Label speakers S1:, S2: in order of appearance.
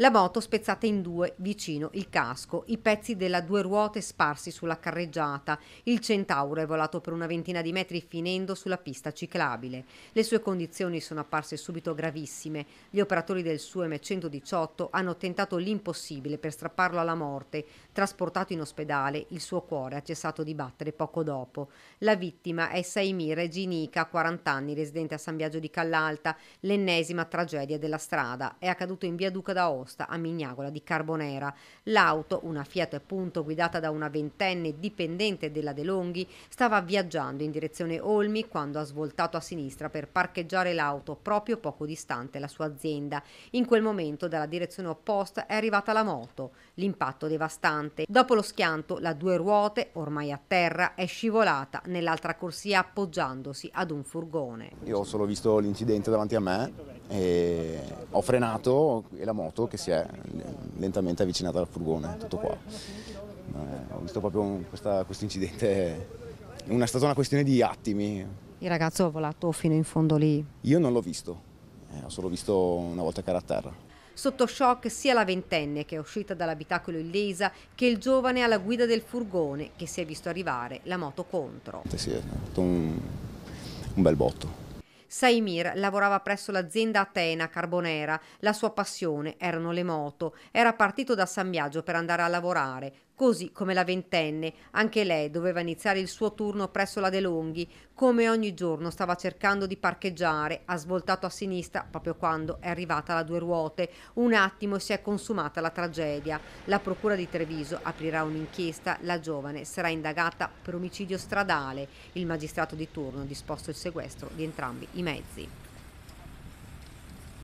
S1: La moto spezzata in due vicino il casco, i pezzi della due ruote sparsi sulla carreggiata. Il Centauro è volato per una ventina di metri finendo sulla pista ciclabile. Le sue condizioni sono apparse subito gravissime. Gli operatori del suo M118 hanno tentato l'impossibile per strapparlo alla morte. Trasportato in ospedale, il suo cuore ha cessato di battere poco dopo. La vittima è Saimira Ginica, 40 anni, residente a San Biagio di Callalta, l'ennesima tragedia della strada. È accaduto in via Duca da Osta nascosta a Mignagola di Carbonera. L'auto, una Fiat Punto guidata da una ventenne dipendente della De Longhi, stava viaggiando in direzione Olmi quando ha svoltato a sinistra per parcheggiare l'auto proprio poco distante la sua azienda. In quel momento dalla direzione opposta è arrivata la moto. L'impatto devastante. Dopo lo schianto la due ruote, ormai a terra, è scivolata nell'altra corsia appoggiandosi ad un furgone.
S2: Io ho solo visto l'incidente davanti a me e ho frenato e la moto che si è lentamente avvicinata al furgone, tutto qua. Eh, ho visto proprio questo incidente, è stata una questione di attimi. Il ragazzo ha volato fino in fondo lì? Io non l'ho visto, eh, ho solo visto una volta che era a terra.
S1: Sotto shock sia la ventenne che è uscita dall'abitacolo illesa che il giovane alla guida del furgone che si è visto arrivare la moto contro.
S2: Sì, è stato un, un bel botto.
S1: Saimir lavorava presso l'azienda Atena Carbonera. La sua passione erano le moto. Era partito da San Biagio per andare a lavorare. Così come la ventenne, anche lei doveva iniziare il suo turno presso la De Longhi, come ogni giorno stava cercando di parcheggiare, ha svoltato a sinistra proprio quando è arrivata la due ruote. Un attimo si è consumata la tragedia. La procura di Treviso aprirà un'inchiesta, la giovane sarà indagata per omicidio stradale. Il magistrato di turno ha disposto il sequestro di entrambi i mezzi.